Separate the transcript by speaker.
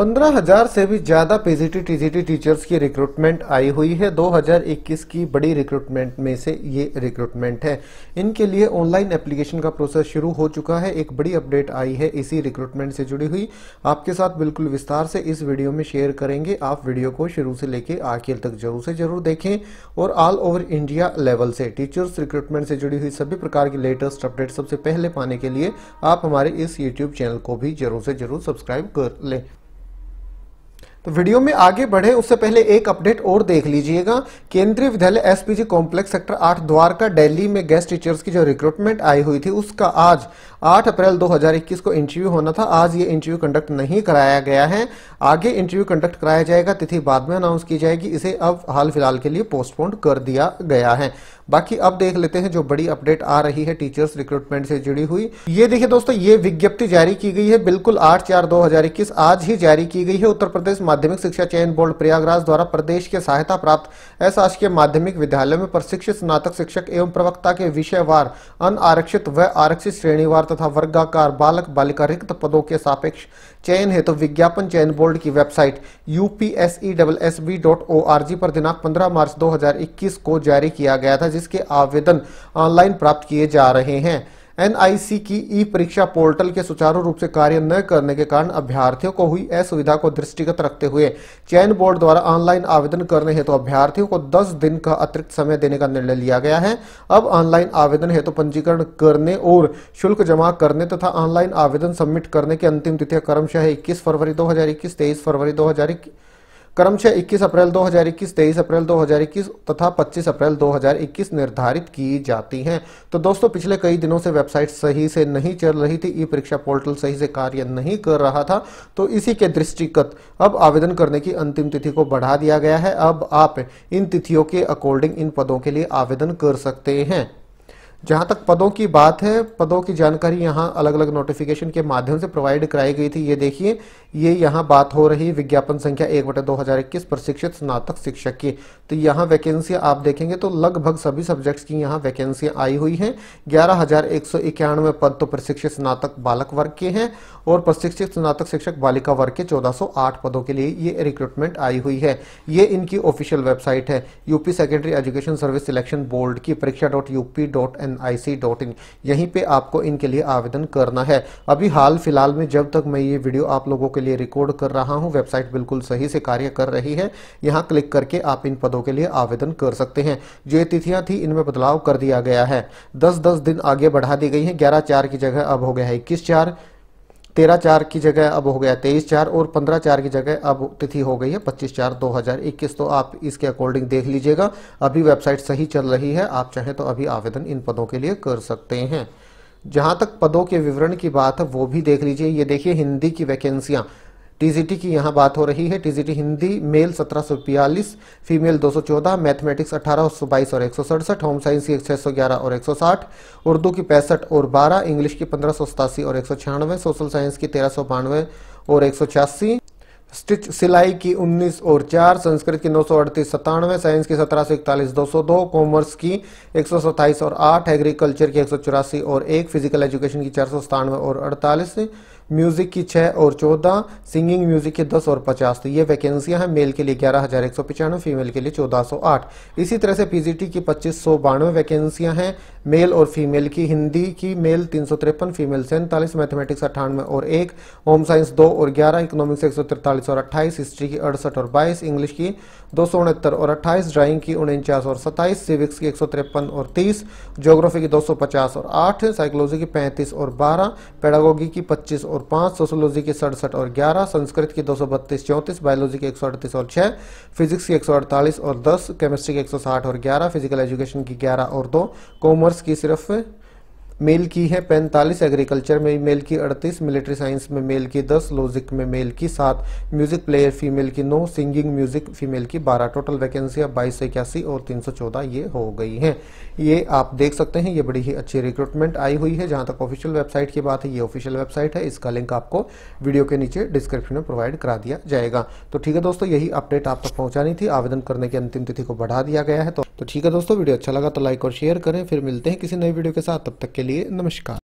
Speaker 1: पंद्रह हजार से भी ज्यादा पीजीटी टीजीटी टीचर्स की रिक्रूटमेंट आई हुई है 2021 की बड़ी रिक्रूटमेंट में से ये रिक्रूटमेंट है इनके लिए ऑनलाइन एप्लीकेशन का प्रोसेस शुरू हो चुका है एक बड़ी अपडेट आई है इसी रिक्रूटमेंट से जुड़ी हुई आपके साथ बिल्कुल विस्तार से इस वीडियो में शेयर करेंगे आप वीडियो को शुरू से लेकर आखिर तक जरूर से जरूर देखें और ऑल ओवर इंडिया लेवल से टीचर्स रिक्रूटमेंट से जुड़ी हुई सभी प्रकार की लेटेस्ट अपडेट सबसे पहले पाने के लिए आप हमारे इस यूट्यूब चैनल को भी जरूर से जरूर सब्सक्राइब कर लें तो वीडियो में आगे बढ़े उससे पहले एक अपडेट और देख लीजिएगा केंद्रीय विद्यालय एसपीजी कॉम्प्लेक्स सेक्टर आठ द्वारका दिल्ली में गेस्ट टीचर्स की जो रिक्रूटमेंट आई हुई थी उसका आज 8 अप्रैल 2021 को इंटरव्यू होना था आज ये इंटरव्यू कंडक्ट नहीं कराया गया है आगे इंटरव्यू कंडक्ट कराया जाएगा तिथि बाद में अनाउंस की जाएगी इसे अब हाल फिलहाल के लिए पोस्टपोन कर दिया गया है बाकी अब देख लेते हैं जो बड़ी अपडेट आ रही है टीचर्स रिक्रूटमेंट से जुड़ी हुई ये देखिए दोस्तों ये विज्ञप्ति जारी की गई है बिल्कुल आठ चार दो आज ही जारी की गई है उत्तर प्रदेश माध्यमिक शिक्षा चयन बोर्ड प्रयागराज द्वारा प्रदेश के सहायता प्राप्त एस माध्यमिक विद्यालय में प्रशिक्षित स्नातक शिक्षक एवं प्रवक्ता के विषयवार आरक्षित व आरक्षित श्रेणीवार तथा वर्गाकार बालक बालिका रिक्त पदों के सापेक्ष चयन हेतु तो विज्ञापन चयन बोर्ड की वेबसाइट यू e पर दिनांक 15 मार्च 2021 को जारी किया गया था जिसके आवेदन ऑनलाइन प्राप्त किए जा रहे हैं एनआईसी की ई परीक्षा पोर्टल के सुचारू रूप से कार्य न करने के कारण अभ्यर्थियों को हुई असुविधा को दृष्टिगत रखते हुए चयन बोर्ड द्वारा ऑनलाइन आवेदन करने हेतु तो अभ्यर्थियों को 10 दिन का अतिरिक्त समय देने का निर्णय लिया गया है अब ऑनलाइन आवेदन हेतु तो पंजीकरण करने और शुल्क जमा करने तथा तो ऑनलाइन आवेदन सबमिट करने की अंतिम तिथि क्रमशः इक्कीस फरवरी दो हजार फरवरी दो क्रमशः 21 अप्रैल 2021, 23 अप्रैल 2021 तथा 25 अप्रैल 2021 निर्धारित की जाती हैं। तो दोस्तों पिछले कई दिनों से वेबसाइट सही से नहीं चल रही थी ई परीक्षा पोर्टल सही से कार्य नहीं कर रहा था तो इसी के दृष्टिगत अब आवेदन करने की अंतिम तिथि को बढ़ा दिया गया है अब आप इन तिथियों के अकॉर्डिंग इन पदों के लिए आवेदन कर सकते हैं जहां तक पदों की बात है पदों की जानकारी यहां अलग अलग नोटिफिकेशन के माध्यम से प्रोवाइड कराई गई थी ये देखिए ये यहां बात हो रही विज्ञापन संख्या एक बटे दो हजार इक्कीस प्रशिक्षित स्नातक शिक्षक की तो यहां वैकेंसी आप देखेंगे तो लगभग सभी सब्जेक्ट्स की यहां वैकेंसी आई हुई है ग्यारह हजार एक सौ इक्यानवे पद तो प्रशिक्षित स्नातक बालक वर्ग के हैं और प्रशिक्षित स्नातक शिक्षक बालिका वर्ग के चौदह सौ आठ पदों के लिए ये रिक्रूटमेंट आई हुई है ये इनकी ऑफिशियल वेबसाइट है UP secondary education service selection board की परीक्षा dot UP dot N N I C dot in यहीं पर आपको इनके लिए आवेदन करना है अभी हाल फिलहाल में जब तक मैं ये वीडियो आप लोगों के लिए रिकॉर्ड कर रहा हूँ वेबसाइट बिल्कुल सही से कार्य कर रही है यहाँ क्लिक करके आप इन पदों के लिए आवेदन कर सकते हैं जो ये तिथियाँ थी इनमें बदलाव कर दिया गया है दस दस दिन आगे बढ़ा दी गई है ग्यारह चार की जगह अब हो गया है इक्कीस चार तेरह चार की जगह अब हो गया तेईस चार और पंद्रह चार की जगह अब तिथि हो गई है पच्चीस चार दो हजार इक्कीस तो आप इसके अकॉर्डिंग देख लीजिएगा अभी वेबसाइट सही चल रही है आप चाहें तो अभी आवेदन इन पदों के लिए कर सकते हैं जहां तक पदों के विवरण की बात है वो भी देख लीजिए ये देखिए हिंदी की वैकेंसियां टीजीटी की यहाँ बात हो रही है टीजीटी हिंदी मेल सत्रह सौ बयालीस फीमेल दो सौ चौदह मैथमेटिक्स बाईस और एक होम साइंस की ग्यारह और एक सौ साठ उर्दू की पैंसठ और बारह इंग्लिश की पंद्रह सौ सतासी और एक सौ छियानवे सोशल साइंस की तेरह सौ बानवे और एक सौ छियासी स्टिच सिलाई की 19 और 4, संस्कृत की नौ सौ अड़तीस सत्तानवे साइंस की सत्रह सौ इकतालीस दो सौ दो कॉमर्स की एक सौ सत्ताईस और 8, एग्रीकल्चर की एक सौ चौरासी और 1, फिजिकल एजुकेशन की चार सौ सतानवे और अड़तालीस म्यूजिक की छह और चौदह सिंगिंग म्यूजिक की दस और पचास तो ये वैकेंसियां हैं मेल के लिए ग्यारह हजार एक सौ पचानवे फीमेल के लिए चौदह सौ आठ इसी तरह से पीजीटी की पच्चीस सौ बानवे वैकेंसियां हैं मेल और फीमेल की हिंदी की मेल तीन सौ तिरपन फीमेल सैंतालीस मैथमेटिक्स अट्ठानवे और एक होम साइंस दो और ग्यारह इकोनॉमिक्स एक सौ तिरतालीस और अट्ठाईस हिस्ट्री की अड़सठ और बाईस इंग्लिश की दो सौ उनहत्तर और अट्ठाईस ड्राइंग की उनचास और सत्ताईस सिविक्स की एक सौ तिरपन और तीस जोग्राफी की दो सौ पचास और आठ साइकोलॉजी की पैंतीस और बारह पेडागोगी की पच्चीस और पाँच सोशोलॉजी के सड़सठ और ग्यारह संस्कृत की दो सौ बत्तीस चौंतीस बायोलॉजी के एक सौ अड़तीस और छः फिजिक्स की एक सौ अड़तालीस और दस केमिस्ट्री की एक सौ साठ और ग्यारह फिजिकल एजुकेशन की ग्यारह और दो कॉमर्स की सिर्फ मेल की है पैंतालीस एग्रीकल्चर में मेल की अड़तीस मिलिट्री साइंस में मेल की दस लॉजिक में मेल की सात म्यूजिक प्लेयर फीमेल की नौ सिंगिंग म्यूजिक फीमेल की बारह टोटल अब बाईस सौ इक्यासी और तीन सौ चौदह ये हो गई हैं ये आप देख सकते हैं ये बड़ी ही अच्छी रिक्रूटमेंट आई हुई है जहां तक ऑफिशियल वेबसाइट की बात है ये ऑफिशियल वेबसाइट है इसका लिंक आपको वीडियो के नीचे डिस्क्रिप्शन में प्रोवाइड करा दिया जाएगा तो ठीक है दोस्तों यही अपडेट आप तक पहुँचानी थी आवेदन करने की अंतिम तिथि को बढ़ा दिया गया है तो, तो ठीक है दोस्तों वीडियो अच्छा लगा तो लाइक और शेयर करें फिर मिलते हैं किसी नई वीडियो के साथ तब तक के लिए लिए नमस्कार